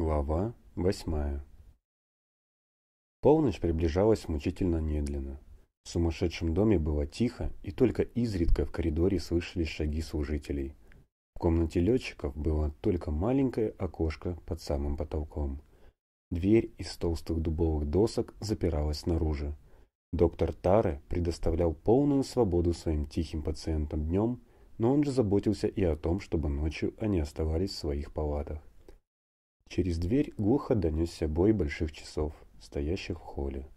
Глава восьмая Полночь приближалась мучительно медленно. В сумасшедшем доме было тихо, и только изредка в коридоре слышались шаги служителей. В комнате летчиков было только маленькое окошко под самым потолком. Дверь из толстых дубовых досок запиралась снаружи. Доктор Таре предоставлял полную свободу своим тихим пациентам днем, но он же заботился и о том, чтобы ночью они оставались в своих палатах. Через дверь глухо донесся бой больших часов, стоящих в холле.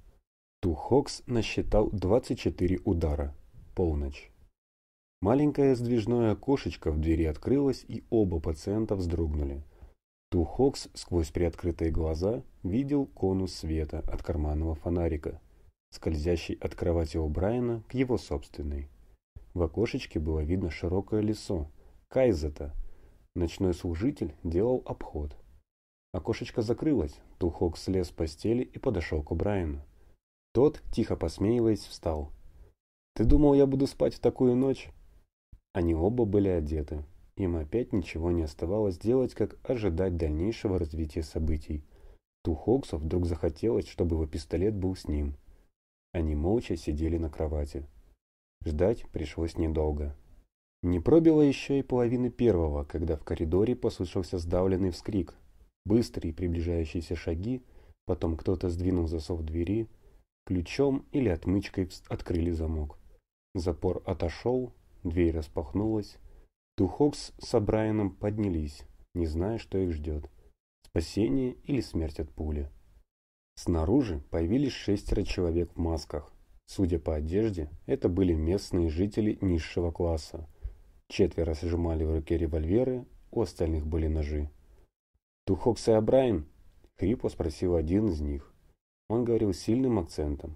Тухокс насчитал 24 удара. Полночь. Маленькое сдвижное окошечко в двери открылось, и оба пациента вздрогнули. Тухокс сквозь приоткрытые глаза видел конус света от карманного фонарика, скользящий от кровати у Брайана к его собственной. В окошечке было видно широкое лесо. Кайзета. Ночной служитель делал обход. Окошечко закрылось, Тухок слез с постели и подошел к Брайану. Тот, тихо посмеиваясь, встал. «Ты думал, я буду спать в такую ночь?» Они оба были одеты. Им опять ничего не оставалось делать, как ожидать дальнейшего развития событий. Тухоксу вдруг захотелось, чтобы его пистолет был с ним. Они молча сидели на кровати. Ждать пришлось недолго. Не пробило еще и половины первого, когда в коридоре послышался сдавленный вскрик – Быстрые приближающиеся шаги, потом кто-то сдвинул засов двери, ключом или отмычкой открыли замок. Запор отошел, дверь распахнулась. Духокс с Абрайаном поднялись, не зная, что их ждет. Спасение или смерть от пули. Снаружи появились шестеро человек в масках. Судя по одежде, это были местные жители низшего класса. Четверо сжимали в руке револьверы, у остальных были ножи. «Ту Хокса Абрайм?» — хрипло спросил один из них. Он говорил сильным акцентом.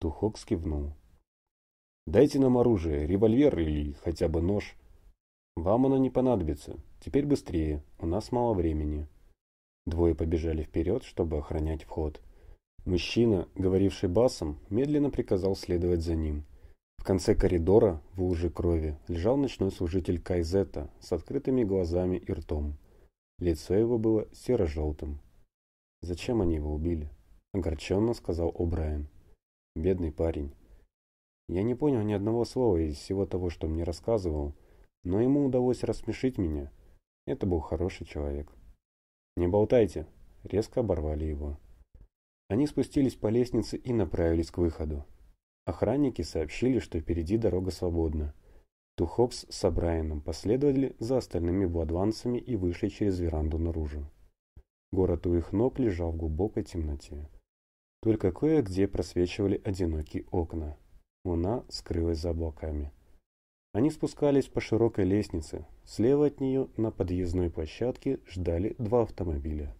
Тухокс кивнул. «Дайте нам оружие, револьвер или хотя бы нож. Вам оно не понадобится. Теперь быстрее, у нас мало времени». Двое побежали вперед, чтобы охранять вход. Мужчина, говоривший басом, медленно приказал следовать за ним. В конце коридора, в луже крови, лежал ночной служитель Кайзета с открытыми глазами и ртом. Лицо его было серо-желтым. «Зачем они его убили?» — огорченно сказал О'Брайен. «Бедный парень». Я не понял ни одного слова из всего того, что мне рассказывал, но ему удалось рассмешить меня. Это был хороший человек. «Не болтайте!» — резко оборвали его. Они спустились по лестнице и направились к выходу. Охранники сообщили, что впереди дорога свободна. Тухопс с Абрайаном последовали за остальными бладванцами и вышли через веранду наружу. Город у их ног лежал в глубокой темноте. Только кое-где просвечивали одинокие окна. Луна скрылась за облаками. Они спускались по широкой лестнице. Слева от нее на подъездной площадке ждали два автомобиля.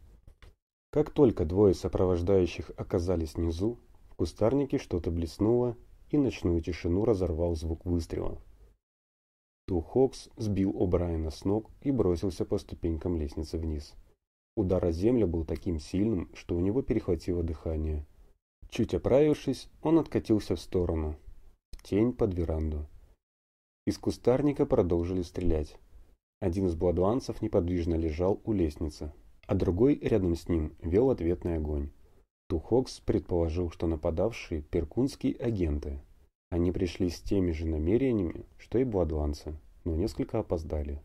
Как только двое сопровождающих оказались внизу, в кустарнике что-то блеснуло, и ночную тишину разорвал звук выстрела то Хокс сбил О'Брайена с ног и бросился по ступенькам лестницы вниз. Удар о землю был таким сильным, что у него перехватило дыхание. Чуть оправившись, он откатился в сторону, в тень под веранду. Из кустарника продолжили стрелять. Один из бладванцев неподвижно лежал у лестницы, а другой рядом с ним вел ответный огонь. Тухокс предположил, что нападавшие – перкунские агенты – они пришли с теми же намерениями, что и бладланцы, но несколько опоздали.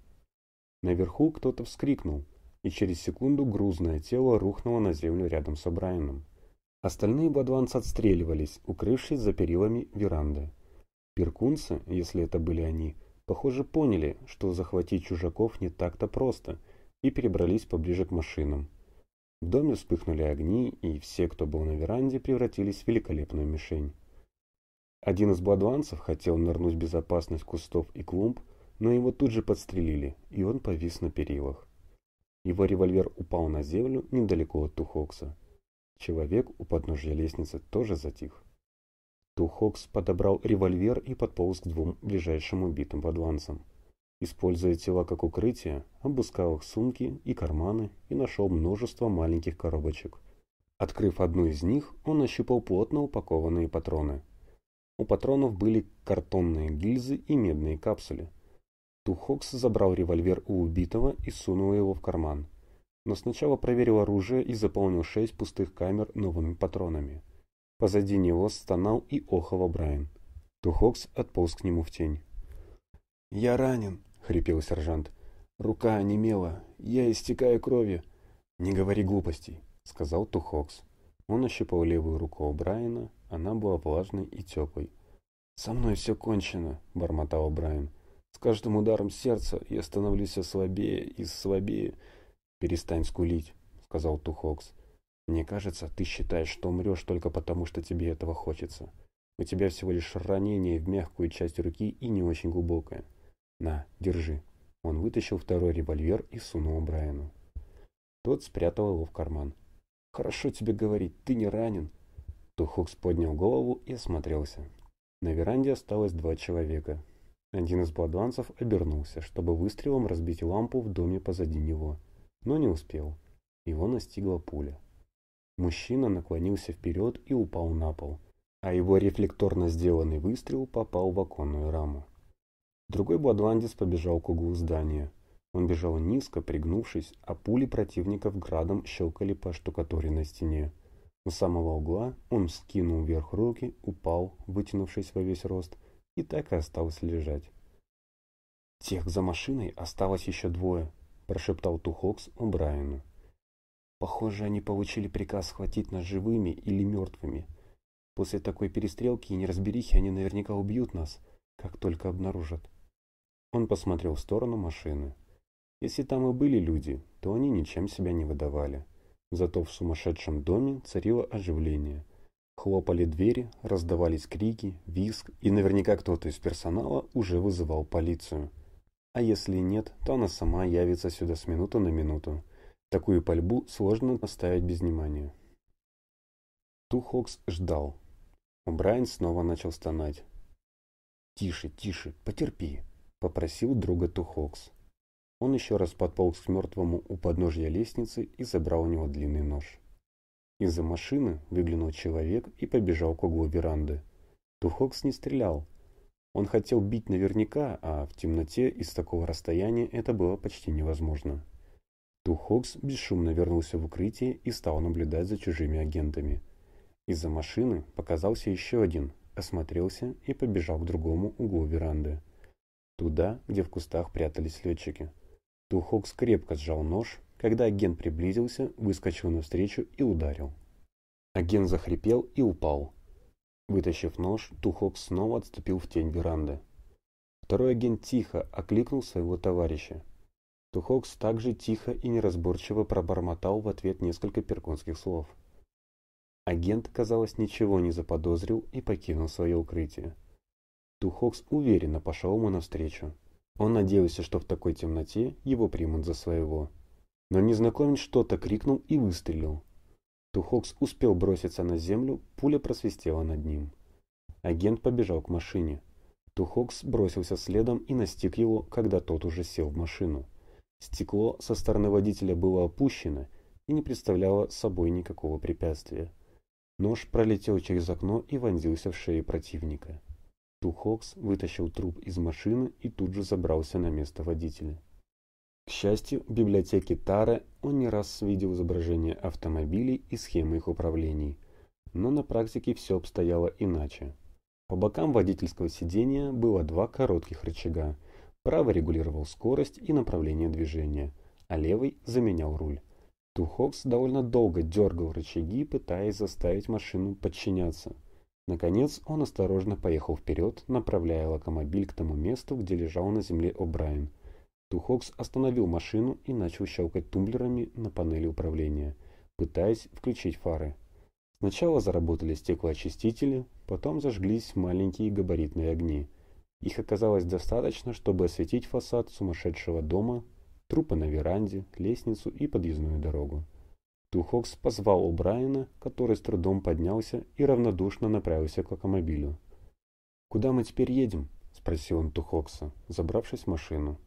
Наверху кто-то вскрикнул, и через секунду грузное тело рухнуло на землю рядом с Брайаном. Остальные бладванцы отстреливались, укрывшись за перилами веранды. Перкунцы, если это были они, похоже поняли, что захватить чужаков не так-то просто, и перебрались поближе к машинам. В доме вспыхнули огни, и все, кто был на веранде, превратились в великолепную мишень. Один из бладуанцев хотел нырнуть в безопасность кустов и клумб, но его тут же подстрелили, и он повис на перилах. Его револьвер упал на землю недалеко от Тухокса. Человек у подножья лестницы тоже затих. Тухокс подобрал револьвер и подполз к двум ближайшим убитым бадванцам. Используя тела как укрытие, обыскал их сумки и карманы и нашел множество маленьких коробочек. Открыв одну из них, он ощупал плотно упакованные патроны – у патронов были картонные гильзы и медные капсули. Тухокс забрал револьвер у убитого и сунул его в карман. Но сначала проверил оружие и заполнил шесть пустых камер новыми патронами. Позади него стонал и охал Брайан. Тухокс отполз к нему в тень. «Я ранен», — хрипел сержант. «Рука онемела. Я истекаю кровью». «Не говори глупостей», — сказал Тухокс. Он ощупал левую руку Брайана, она была влажной и теплой. «Со мной все кончено», — бормотал Брайан. «С каждым ударом сердца я становлюсь все слабее и слабее». «Перестань скулить», — сказал Тухокс. «Мне кажется, ты считаешь, что умрешь только потому, что тебе этого хочется. У тебя всего лишь ранение в мягкую часть руки и не очень глубокое. На, держи». Он вытащил второй револьвер и сунул Брайану. Тот спрятал его в карман. «Хорошо тебе говорить, ты не ранен», Тухукс поднял голову и осмотрелся. На веранде осталось два человека. Один из бладванцев обернулся, чтобы выстрелом разбить лампу в доме позади него, но не успел. Его настигла пуля. Мужчина наклонился вперед и упал на пол, а его рефлекторно сделанный выстрел попал в оконную раму. Другой бладландец побежал к углу здания. Он бежал низко, пригнувшись, а пули противников градом щелкали по штукатуре на стене. С самого угла он скинул вверх руки, упал, вытянувшись во весь рост, и так и остался лежать. «Тех за машиной осталось еще двое», – прошептал Тухокс у Брайана. «Похоже, они получили приказ схватить нас живыми или мертвыми. После такой перестрелки и неразберихи они наверняка убьют нас, как только обнаружат». Он посмотрел в сторону машины. Если там и были люди, то они ничем себя не выдавали. Зато в сумасшедшем доме царило оживление. Хлопали двери, раздавались крики, визг, и наверняка кто-то из персонала уже вызывал полицию. А если нет, то она сама явится сюда с минуты на минуту. Такую пальбу сложно оставить без внимания. Тухокс ждал. Брайан снова начал стонать. «Тише, тише, потерпи», — попросил друга Тухокс. Он еще раз подполз к мертвому у подножья лестницы и забрал у него длинный нож. Из-за машины выглянул человек и побежал к углу веранды. Тухокс не стрелял. Он хотел бить наверняка, а в темноте из такого расстояния это было почти невозможно. Тухокс бесшумно вернулся в укрытие и стал наблюдать за чужими агентами. Из-за машины показался еще один, осмотрелся и побежал к другому углу веранды. Туда, где в кустах прятались летчики. Тухокс крепко сжал нож, когда агент приблизился, выскочил навстречу и ударил. Агент захрипел и упал. Вытащив нож, Тухокс снова отступил в тень веранды. Второй агент тихо окликнул своего товарища. Тухокс также тихо и неразборчиво пробормотал в ответ несколько перконских слов. Агент, казалось, ничего не заподозрил и покинул свое укрытие. Тухокс уверенно пошел ему навстречу. Он надеялся, что в такой темноте его примут за своего. Но незнакомец что-то крикнул и выстрелил. Тухокс успел броситься на землю, пуля просвистела над ним. Агент побежал к машине. Тухокс бросился следом и настиг его, когда тот уже сел в машину. Стекло со стороны водителя было опущено и не представляло собой никакого препятствия. Нож пролетел через окно и вонзился в шею противника. Тухокс вытащил труп из машины и тут же забрался на место водителя. К счастью, в библиотеке Тара он не раз видел изображения автомобилей и схемы их управлений. Но на практике все обстояло иначе. По бокам водительского сидения было два коротких рычага. Правый регулировал скорость и направление движения, а левый заменял руль. Тухокс довольно долго дергал рычаги, пытаясь заставить машину подчиняться – Наконец он осторожно поехал вперед, направляя локомобиль к тому месту, где лежал на земле О'Брайен. Тухокс остановил машину и начал щелкать тумблерами на панели управления, пытаясь включить фары. Сначала заработали стеклоочистители, потом зажглись маленькие габаритные огни. Их оказалось достаточно, чтобы осветить фасад сумасшедшего дома, трупы на веранде, лестницу и подъездную дорогу. Тухокс позвал у Брайана, который с трудом поднялся и равнодушно направился к автомобилю. «Куда мы теперь едем?» – спросил он Тухокса, забравшись в машину.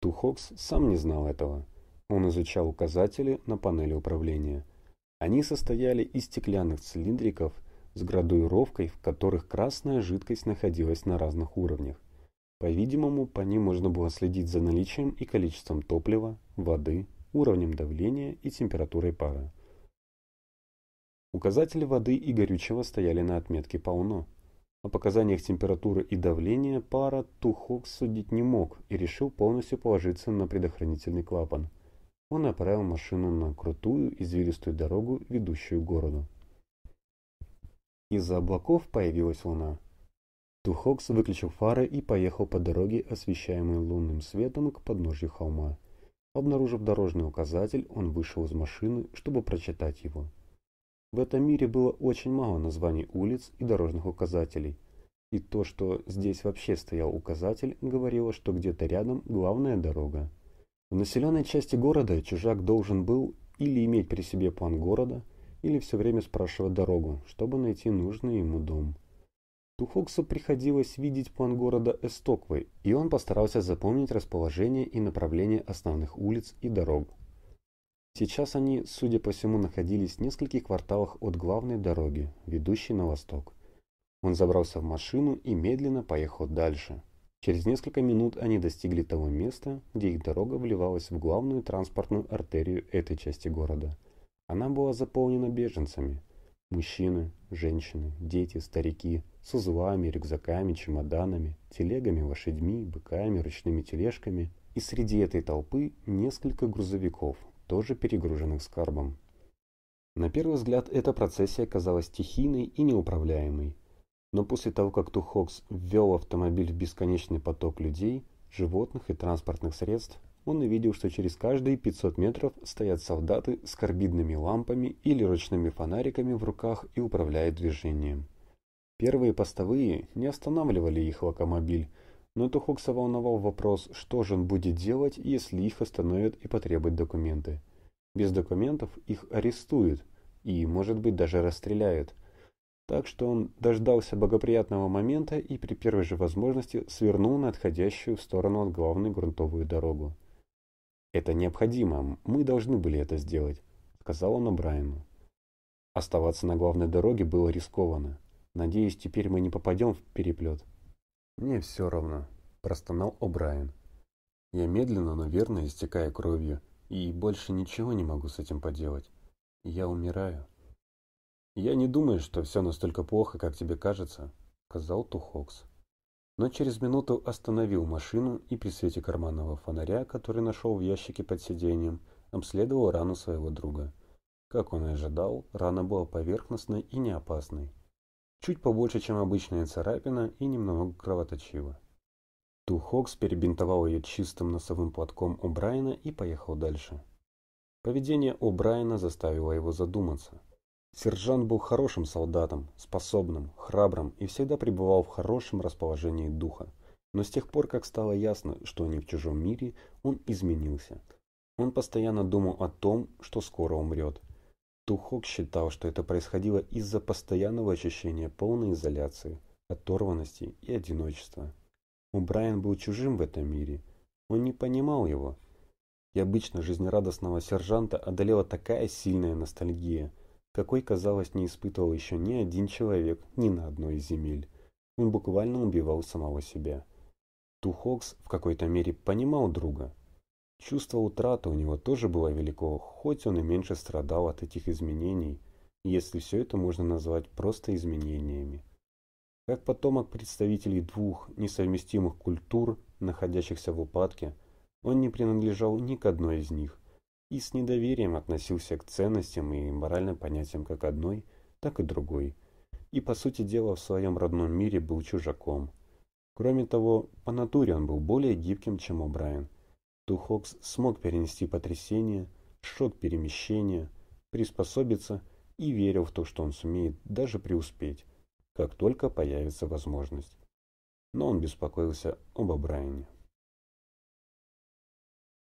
Тухокс сам не знал этого. Он изучал указатели на панели управления. Они состояли из стеклянных цилиндриков с градуировкой, в которых красная жидкость находилась на разных уровнях. По-видимому, по ним можно было следить за наличием и количеством топлива, воды уровнем давления и температурой пара. Указатели воды и горючего стояли на отметке полно. О показаниях температуры и давления пара Тухок судить не мог и решил полностью положиться на предохранительный клапан. Он направил машину на крутую извилистую дорогу, ведущую к городу. Из-за облаков появилась луна. Тухокс выключил фары и поехал по дороге, освещаемой лунным светом, к подножью холма. Обнаружив дорожный указатель, он вышел из машины, чтобы прочитать его. В этом мире было очень мало названий улиц и дорожных указателей. И то, что здесь вообще стоял указатель, говорило, что где-то рядом главная дорога. В населенной части города чужак должен был или иметь при себе план города, или все время спрашивать дорогу, чтобы найти нужный ему дом. Тухоксу приходилось видеть план города Эстоквы, и он постарался запомнить расположение и направление основных улиц и дорог. Сейчас они, судя по всему, находились в нескольких кварталах от главной дороги, ведущей на восток. Он забрался в машину и медленно поехал дальше. Через несколько минут они достигли того места, где их дорога вливалась в главную транспортную артерию этой части города. Она была заполнена беженцами – Мужчины, женщины, дети, старики с узлами, рюкзаками, чемоданами, телегами, лошадьми, быками, ручными тележками. И среди этой толпы несколько грузовиков, тоже перегруженных скарбом. На первый взгляд эта процессия казалась стихийной и неуправляемой. Но после того, как Тухокс ввел автомобиль в бесконечный поток людей, животных и транспортных средств, он увидел, что через каждые 500 метров стоят солдаты с карбидными лампами или ручными фонариками в руках и управляют движением. Первые постовые не останавливали их локомобиль, но Тухокса волновал вопрос, что же он будет делать, если их остановят и потребуют документы. Без документов их арестуют и, может быть, даже расстреляют. Так что он дождался благоприятного момента и при первой же возможности свернул на отходящую в сторону от главной грунтовую дорогу. «Это необходимо, мы должны были это сделать», — сказал он Брайану. Оставаться на главной дороге было рискованно. Надеюсь, теперь мы не попадем в переплет. «Мне все равно», — простонал О'Брайен. «Я медленно, но верно истекаю кровью, и больше ничего не могу с этим поделать. Я умираю». «Я не думаю, что все настолько плохо, как тебе кажется», — сказал Тухокс но через минуту остановил машину и при свете карманного фонаря, который нашел в ящике под сиденьем, обследовал рану своего друга. Как он и ожидал, рана была поверхностной и не опасной. Чуть побольше, чем обычная царапина и немного кровоточила. Тухокс перебинтовал ее чистым носовым платком у Брайана и поехал дальше. Поведение у Брайана заставило его задуматься – Сержант был хорошим солдатом, способным, храбрым и всегда пребывал в хорошем расположении духа. Но с тех пор, как стало ясно, что они в чужом мире, он изменился. Он постоянно думал о том, что скоро умрет. Тухок считал, что это происходило из-за постоянного ощущения полной изоляции, оторванности и одиночества. У Брайан был чужим в этом мире. Он не понимал его. И обычно жизнерадостного сержанта одолела такая сильная ностальгия – какой, казалось, не испытывал еще ни один человек ни на одной из земель. Он буквально убивал самого себя. Тухокс в какой-то мере понимал друга. Чувство утраты у него тоже было велико, хоть он и меньше страдал от этих изменений, если все это можно назвать просто изменениями. Как потомок представителей двух несовместимых культур, находящихся в упадке, он не принадлежал ни к одной из них, и с недоверием относился к ценностям и моральным понятиям как одной, так и другой, и, по сути дела, в своем родном мире был чужаком. Кроме того, по натуре он был более гибким, чем О'Брайен. Тухокс смог перенести потрясение, шок перемещения, приспособиться и верил в то, что он сумеет даже преуспеть, как только появится возможность. Но он беспокоился об О'Брайене.